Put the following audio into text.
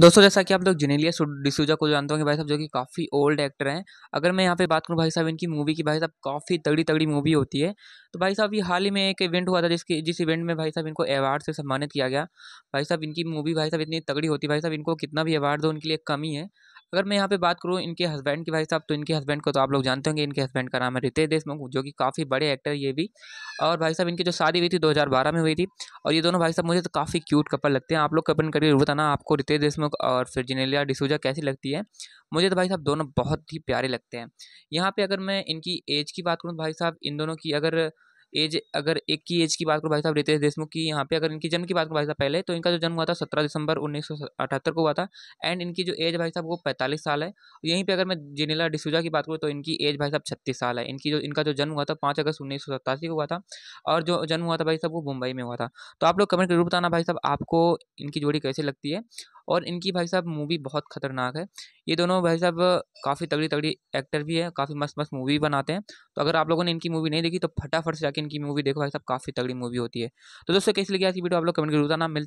दोस्तों जैसा कि आप लोग जेनेलिया डिसूजा को जानते होंगे भाई साहब जो कि काफ़ी ओल्ड एक्टर हैं अगर मैं यहाँ पे बात करूँ भाई साहब इनकी मूवी की भाई साहब काफ़ी तगड़ी तगड़ी मूवी होती है तो भाई साहब ये हाल ही में एक इवेंट हुआ था जिसकी जिस इवेंट में भाई साहब इनको अवार्ड से सम्मानित किया गया भाई साहब इनकी मूवी भाई साहब इतनी तगड़ी होती है भाई साहब इनको कितना भी अवार्ड दो उनके लिए कमी है अगर मैं यहाँ पे बात करूँ इनके हस्बैंड की भाई साहब तो इनके हस्बैंड को तो आप लोग जानते होंगे इनके हस्बैंड का नाम है रितेश देशमुख जो कि काफ़ी बड़े एक्टर ये भी और भाई साहब इनकी जो शादी हुई थी 2012 में हुई थी और ये दोनों भाई साहब मुझे तो काफ़ी क्यूट कपल लगते हैं आप लोग कमेंट करके जरूर बताना आपको रितेश देशमुख और फिर जिनेलिया डिसूजा कैसी लगती है मुझे तो भाई साहब दोनों बहुत ही प्यारे लगते हैं यहाँ पर अगर मैं इनकी एज की बात करूँ तो भाई साहब इन दोनों की अगर एज अगर एक की एज की बात करूँ भाई साहब रितेश देशमुख की यहाँ पे अगर इनकी जन्म की बात करूँ भाई साहब पहले तो इनका जो जन्म हुआ था सत्रह दिसंबर उन्नीस को हुआ था एंड इनकी जो एज भाई साहब वो पैंतालीस साल है यहीं पर अगर मैं जिनेला डिसूजा की बात करूँ तो इनकी एज भाई साहब छत्तीस साल है इनकी जो इनका जो जन्म हुआ था पाँच अगस्त उन्नीस को हुआ था और जो जन्म हुआ था भाई साहब वो मुंबई में हुआ था तो आप लोग कमेंट जरूर बताना भाई साहब आपको इनकी जोड़ी कैसे लगती है और इनकी भाई साहब मूवी बहुत ख़तरनाक है ये दोनों भाई साहब काफ़ी तगड़ी तगड़ी एक्टर भी है काफ़ी मस्त मस्त मूवी बनाते हैं तो अगर आप लोगों ने इनकी मूवी नहीं देखी तो फटाफट से जाकर इनकी मूवी देखो भाई साहब काफ़ी तगड़ी मूवी होती है तो दोस्तों कैसे लगी आज की वीडियो आप लोग कमेंट जरूर ना मिलते